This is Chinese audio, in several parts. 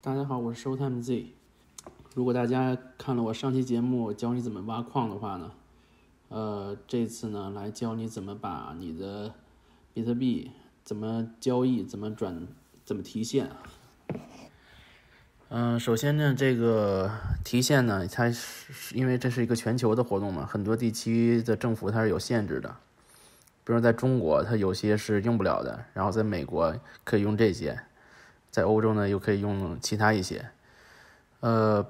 大家好，我是 Showtime Z。如果大家看了我上期节目教你怎么挖矿的话呢，呃，这次呢来教你怎么把你的比特币怎么交易、怎么转、怎么提现。嗯，首先呢，这个提现呢，它是因为这是一个全球的活动嘛，很多地区的政府它是有限制的，比如在中国，它有些是用不了的，然后在美国可以用这些。在欧洲呢，又可以用其他一些，呃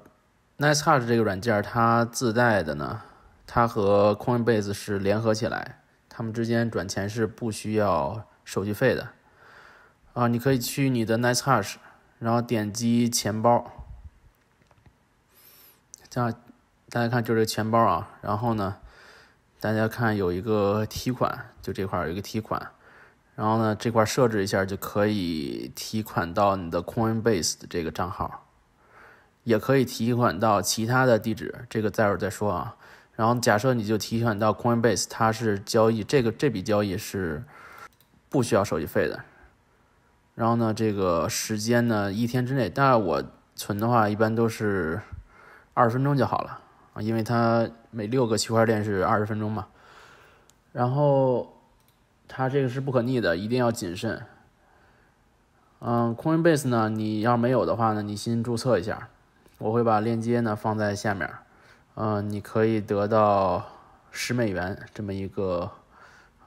，NiceHash 这个软件它自带的呢，它和 Coinbase 是联合起来，他们之间转钱是不需要手续费的，啊，你可以去你的 NiceHash，然后点击钱包，这样大家看就是钱包啊，然后呢，大家看有一个提款，就这块有一个提款。然后呢，这块设置一下就可以提款到你的 Coinbase 的这个账号，也可以提款到其他的地址，这个待会儿再说啊。然后假设你就提款到 Coinbase，它是交易这个这笔交易是不需要手续费的。然后呢，这个时间呢一天之内，但然我存的话一般都是二十分钟就好了啊，因为它每六个区块链是二十分钟嘛。然后。它这个是不可逆的，一定要谨慎。嗯，Coinbase 呢，你要没有的话呢，你先注册一下，我会把链接呢放在下面。嗯，你可以得到十美元这么一个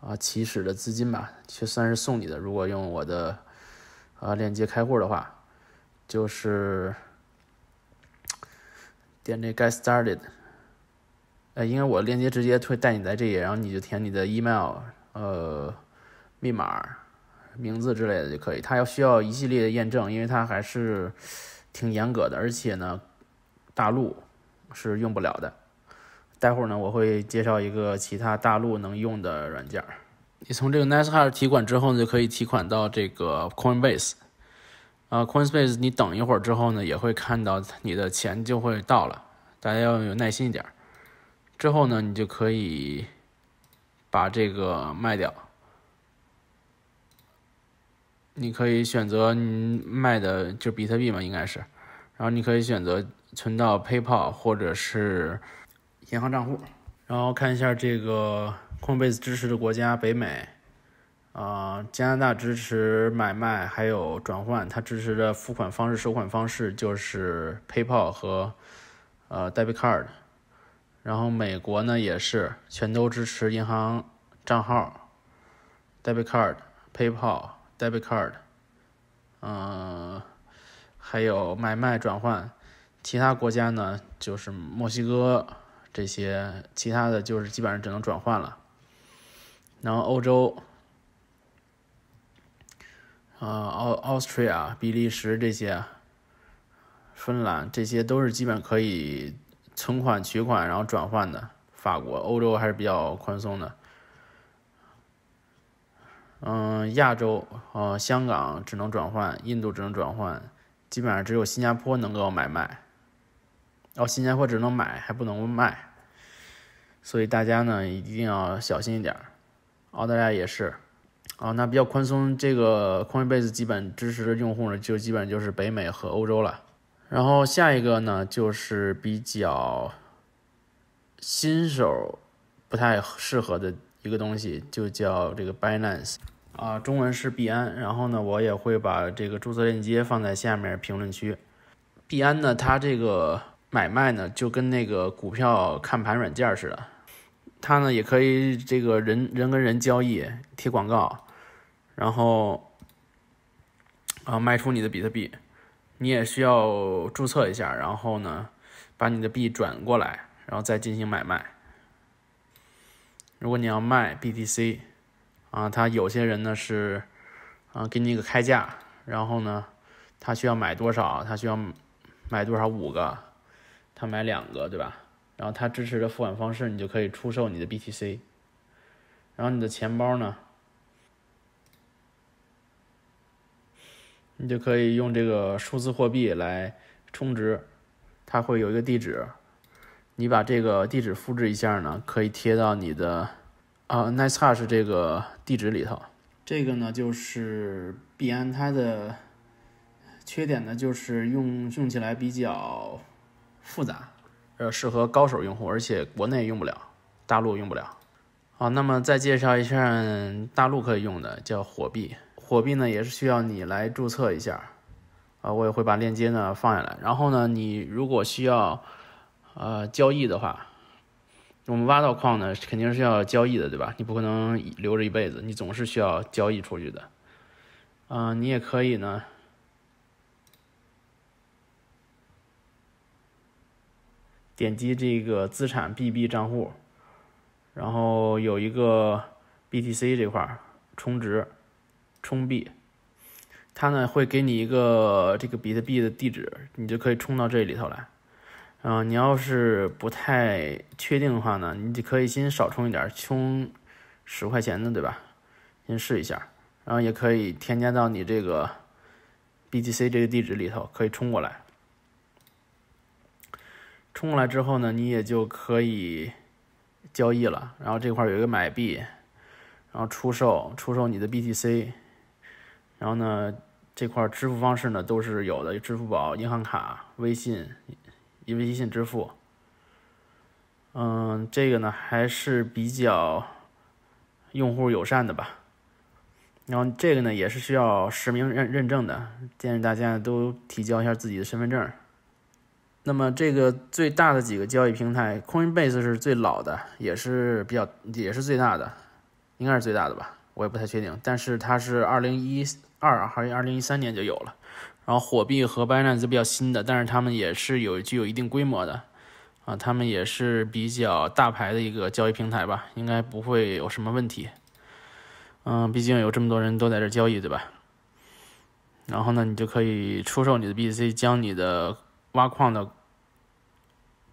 啊起始的资金吧，就算是送你的。如果用我的呃链接开户的话，就是点这 Get Started，呃，因为我链接直接会带你在这里，然后你就填你的 Email。呃，密码、名字之类的就可以。它要需要一系列的验证，因为它还是挺严格的。而且呢，大陆是用不了的。待会儿呢，我会介绍一个其他大陆能用的软件。你从这个 n i c e h a r 提款之后呢，就可以提款到这个 Coinbase 啊，Coinbase。你等一会儿之后呢，也会看到你的钱就会到了，大家要有耐心一点。之后呢，你就可以。把这个卖掉，你可以选择你卖的就比特币嘛，应该是，然后你可以选择存到 PayPal 或者是银行账户，然后看一下这个 Coinbase 支持的国家，北美，啊，加拿大支持买卖还有转换，它支持的付款方式收款方式就是 PayPal 和呃 Debit Card。然后美国呢也是全都支持银行账号、debit card、PayPal、debit card，嗯，还有买卖转换。其他国家呢就是墨西哥这些，其他的就是基本上只能转换了。然后欧洲，啊，奥、a u s t r i a 比利时这些，芬兰这些都是基本可以。存款、取款，然后转换的。法国、欧洲还是比较宽松的。嗯，亚洲，呃，香港只能转换，印度只能转换，基本上只有新加坡能够买卖。哦，新加坡只能买，还不能卖。所以大家呢，一定要小心一点儿。澳大利亚也是。啊，那比较宽松，这个 Coinbase 基本支持的用户呢，就基本就是北美和欧洲了。然后下一个呢，就是比较新手不太适合的一个东西，就叫这个 Binance，啊，中文是币安。然后呢，我也会把这个注册链接放在下面评论区。币安呢，它这个买卖呢，就跟那个股票看盘软件似的，它呢也可以这个人人跟人交易，贴广告，然后啊卖出你的比特币。你也需要注册一下，然后呢，把你的币转过来，然后再进行买卖。如果你要卖 BTC 啊，他有些人呢是啊给你一个开价，然后呢，他需要买多少？他需要买多少？五个？他买两个，对吧？然后他支持的付款方式，你就可以出售你的 BTC，然后你的钱包呢？你就可以用这个数字货币来充值，它会有一个地址，你把这个地址复制一下呢，可以贴到你的啊，NiceHash 这个地址里头。这个呢就是币安，它的缺点呢就是用用起来比较复杂，呃，适合高手用户，而且国内用不了，大陆用不了。好，那么再介绍一下大陆可以用的，叫火币。火币呢也是需要你来注册一下，啊，我也会把链接呢放下来。然后呢，你如果需要，呃，交易的话，我们挖到矿呢肯定是要交易的，对吧？你不可能留着一辈子，你总是需要交易出去的。嗯，你也可以呢，点击这个资产 B B 账户，然后有一个 B T C 这块充值。充币，它呢会给你一个这个比特币的地址，你就可以充到这里头来。嗯，你要是不太确定的话呢，你就可以先少充一点，充十块钱的，对吧？先试一下。然后也可以添加到你这个 BTC 这个地址里头，可以充过来。充过来之后呢，你也就可以交易了。然后这块有一个买币，然后出售出售你的 BTC。然后呢，这块支付方式呢都是有的，支付宝、银行卡、微信，因为微信支付。嗯，这个呢还是比较用户友善的吧。然后这个呢也是需要实名认认证的，建议大家都提交一下自己的身份证。那么这个最大的几个交易平台，Coinbase 是最老的，也是比较也是最大的，应该是最大的吧。我也不太确定，但是它是二零一二还是二零一三年就有了。然后火币和 b i n a n c e 比较新的，但是他们也是有具有一定规模的，啊，他们也是比较大牌的一个交易平台吧，应该不会有什么问题。嗯，毕竟有这么多人都在这交易，对吧？然后呢，你就可以出售你的 BTC，将你的挖矿的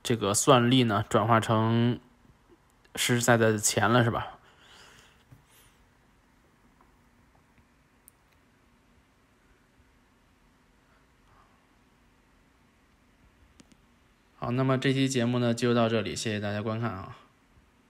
这个算力呢转化成实实在在的钱了，是吧？好，那么这期节目呢，就到这里，谢谢大家观看啊。